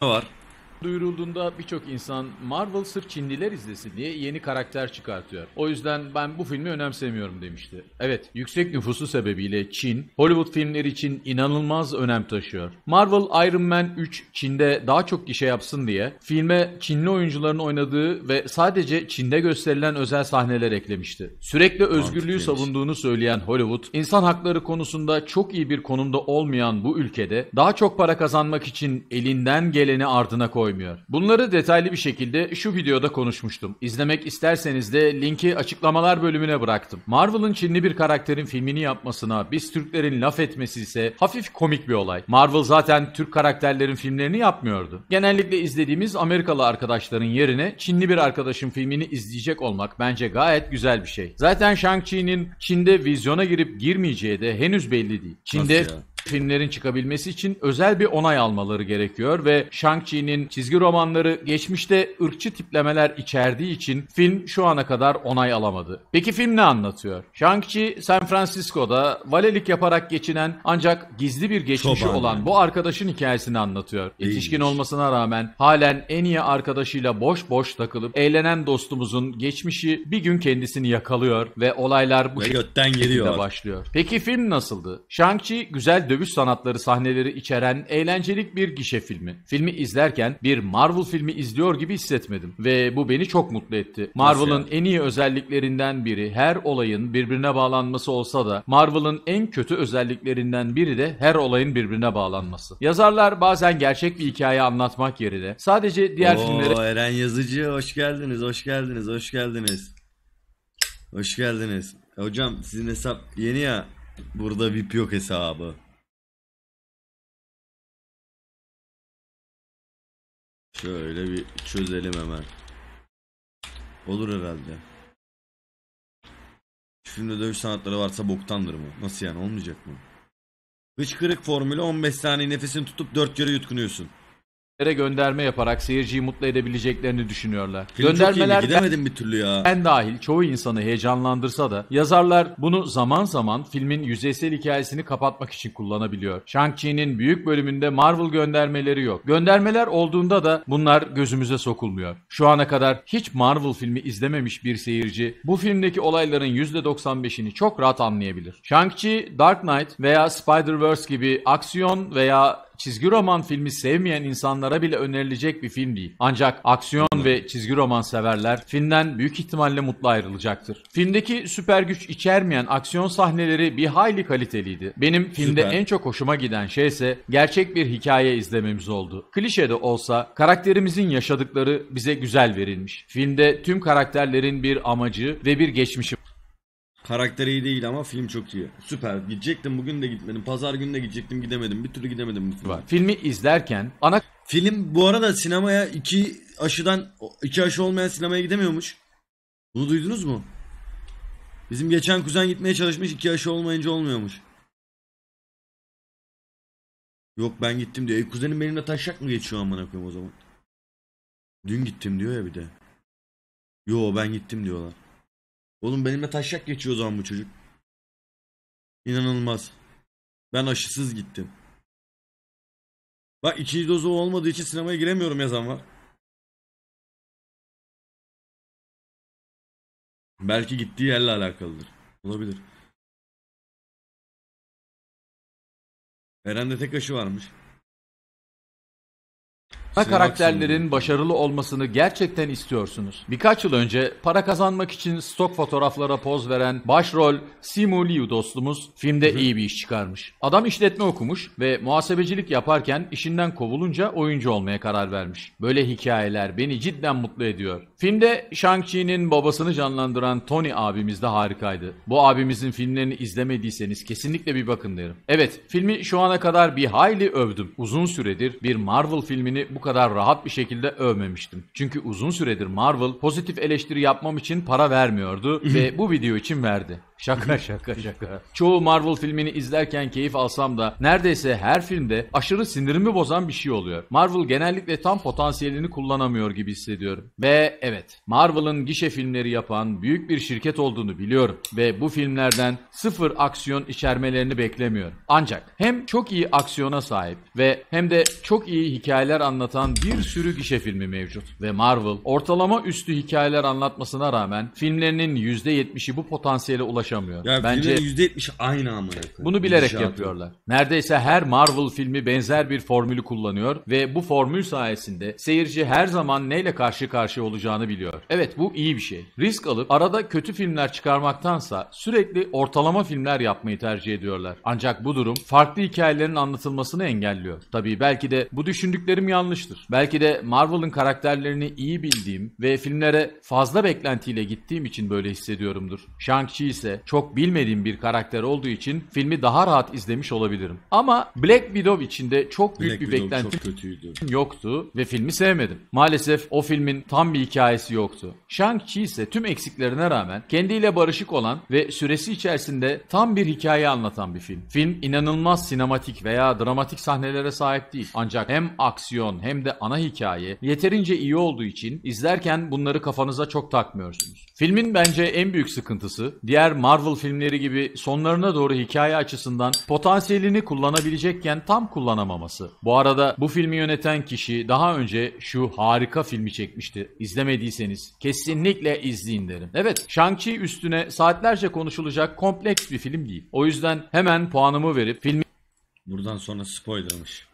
var duyurulduğunda birçok insan Marvel sırf Çinliler izlesin diye yeni karakter çıkartıyor. O yüzden ben bu filmi önemsemiyorum demişti. Evet, yüksek nüfusu sebebiyle Çin, Hollywood filmleri için inanılmaz önem taşıyor. Marvel Iron Man 3 Çin'de daha çok gişe yapsın diye filme Çinli oyuncuların oynadığı ve sadece Çin'de gösterilen özel sahneler eklemişti. Sürekli özgürlüğü savunduğunu söyleyen Hollywood, insan hakları konusunda çok iyi bir konumda olmayan bu ülkede daha çok para kazanmak için elinden geleni ardına koydu koymuyor. Bunları detaylı bir şekilde şu videoda konuşmuştum. İzlemek isterseniz de linki açıklamalar bölümüne bıraktım. Marvel'ın Çinli bir karakterin filmini yapmasına biz Türklerin laf etmesi ise hafif komik bir olay. Marvel zaten Türk karakterlerin filmlerini yapmıyordu. Genellikle izlediğimiz Amerikalı arkadaşların yerine Çinli bir arkadaşın filmini izleyecek olmak bence gayet güzel bir şey. Zaten Shang-Chi'nin Çin'de vizyona girip girmeyeceği de henüz belli değil. Çin'de filmlerin çıkabilmesi için özel bir onay almaları gerekiyor ve Shang-Chi'nin çizgi romanları geçmişte ırkçı tiplemeler içerdiği için film şu ana kadar onay alamadı. Peki film ne anlatıyor? Shang-Chi San Francisco'da valelik yaparak geçinen ancak gizli bir geçmişi Çoban. olan bu arkadaşın hikayesini anlatıyor. İyiymiş. Yetişkin olmasına rağmen halen en iyi arkadaşıyla boş boş takılıp eğlenen dostumuzun geçmişi bir gün kendisini yakalıyor ve olaylar bu ve şekilde geliyor. başlıyor. Peki film nasıldı? Shang-Chi güzel dövüş dövüş sanatları sahneleri içeren eğlencelik bir gişe filmi. Filmi izlerken bir Marvel filmi izliyor gibi hissetmedim ve bu beni çok mutlu etti. Marvel'ın en iyi özelliklerinden biri her olayın birbirine bağlanması olsa da Marvel'ın en kötü özelliklerinden biri de her olayın birbirine bağlanması. Yazarlar bazen gerçek bir hikaye anlatmak yerine sadece diğer Oo, filmlere... Eren Yazıcı hoş geldiniz, hoş geldiniz, hoş geldiniz. Hoş geldiniz. Hocam sizin hesap yeni ya. Burada VIP yok hesabı. Şöyle bir çözelim hemen. Olur herhalde. Şu filmde dövüş sanatları varsa boktandır mı? Nasıl yani olmayacak mı? Hıçkırık formülü 15 saniye nefesini tutup 4 kere yutkunuyorsun yere gönderme yaparak seyirciyi mutlu edebileceklerini düşünüyorlar. Film Göndermeler çok gidemedim bir türlü ya. Ben dahil çoğu insanı heyecanlandırsa da yazarlar bunu zaman zaman filmin yüzeysel hikayesini kapatmak için kullanabiliyor. Shang-Chi'nin büyük bölümünde Marvel göndermeleri yok. Göndermeler olduğunda da bunlar gözümüze sokulmuyor. Şu ana kadar hiç Marvel filmi izlememiş bir seyirci bu filmdeki olayların %95'ini çok rahat anlayabilir. Shang-Chi, Dark Knight veya Spider-Verse gibi aksiyon veya çizgi roman filmi sevmeyen insanlara bile önerilecek bir film değil. Ancak aksiyon ve çizgi roman severler filmden büyük ihtimalle mutlu ayrılacaktır. Filmdeki süper güç içermeyen aksiyon sahneleri bir hayli kaliteliydi. Benim filmde süper. en çok hoşuma giden şey ise gerçek bir hikaye izlememiz oldu. Klişe de olsa karakterimizin yaşadıkları bize güzel verilmiş. Filmde tüm karakterlerin bir amacı ve bir geçmişi Karakteri iyi değil ama film çok iyi. Süper. Gidecektim bugün de gitmedim. Pazar günü de gidecektim gidemedim. Bir türlü gidemedim bu filme. Filmi izlerken ana Film bu arada sinemaya iki aşıdan iki aşı olmayan sinemaya gidemiyormuş. Bunu duydunuz mu? Bizim geçen kuzen gitmeye çalışmış iki aşı olmayınca olmuyormuş. Yok ben gittim diyor. E kuzenim benimle taşak mı geçiyor amına koyayım o zaman? Dün gittim diyor ya bir de. Yo ben gittim diyorlar. Oğlum benimle taşak geçiyor o zaman bu çocuk. İnanılmaz. Ben aşısız gittim. Bak ikinci dozu olmadığı için sinemaya giremiyorum yazan var. Belki gittiği yerle alakalıdır. Olabilir. Eren tek aşı varmış. Ana karakterlerin başarılı olmasını gerçekten istiyorsunuz. Birkaç yıl önce para kazanmak için stok fotoğraflara poz veren başrol Simu Liu dostumuz filmde iyi bir iş çıkarmış. Adam işletme okumuş ve muhasebecilik yaparken işinden kovulunca oyuncu olmaya karar vermiş. Böyle hikayeler beni cidden mutlu ediyor. Filmde Shang-Chi'nin babasını canlandıran Tony abimiz de harikaydı. Bu abimizin filmlerini izlemediyseniz kesinlikle bir bakın derim. Evet, filmi şu ana kadar bir hayli övdüm. Uzun süredir bir Marvel filmini bu kadar rahat bir şekilde övmemiştim. Çünkü uzun süredir Marvel pozitif eleştiri yapmam için para vermiyordu ve bu video için verdi. Şaka şaka şaka. Çoğu Marvel filmini izlerken keyif alsam da neredeyse her filmde aşırı sinirimi bozan bir şey oluyor. Marvel genellikle tam potansiyelini kullanamıyor gibi hissediyorum. Ve evet Marvel'ın gişe filmleri yapan büyük bir şirket olduğunu biliyorum. Ve bu filmlerden sıfır aksiyon içermelerini beklemiyorum. Ancak hem çok iyi aksiyona sahip ve hem de çok iyi hikayeler anlatan bir sürü gişe filmi mevcut. Ve Marvel ortalama üstü hikayeler anlatmasına rağmen filmlerinin %70'i bu potansiyele ulaşamıyor ulaşamıyor. Ya Bence %70 aynı ama. Bunu bilerek İnşaatı. yapıyorlar. Neredeyse her Marvel filmi benzer bir formülü kullanıyor ve bu formül sayesinde seyirci her zaman neyle karşı karşıya olacağını biliyor. Evet bu iyi bir şey. Risk alıp arada kötü filmler çıkarmaktansa sürekli ortalama filmler yapmayı tercih ediyorlar. Ancak bu durum farklı hikayelerin anlatılmasını engelliyor. Tabii belki de bu düşündüklerim yanlıştır. Belki de Marvel'ın karakterlerini iyi bildiğim ve filmlere fazla beklentiyle gittiğim için böyle hissediyorumdur. Shang-Chi ise çok bilmediğim bir karakter olduğu için filmi daha rahat izlemiş olabilirim. Ama Black Widow içinde çok büyük Black bir Widow beklenti çok kötüydü. yoktu ve filmi sevmedim. Maalesef o filmin tam bir hikayesi yoktu. Shang-Chi ise tüm eksiklerine rağmen kendiyle barışık olan ve süresi içerisinde tam bir hikaye anlatan bir film. Film inanılmaz sinematik veya dramatik sahnelere sahip değil. Ancak hem aksiyon hem de ana hikaye yeterince iyi olduğu için izlerken bunları kafanıza çok takmıyorsunuz. Filmin bence en büyük sıkıntısı diğer Marvel filmleri gibi sonlarına doğru hikaye açısından potansiyelini kullanabilecekken tam kullanamaması. Bu arada bu filmi yöneten kişi daha önce şu harika filmi çekmişti. İzlemediyseniz kesinlikle izleyin derim. Evet Shang-Chi üstüne saatlerce konuşulacak kompleks bir film değil. O yüzden hemen puanımı verip filmi... Buradan sonra spoilermış.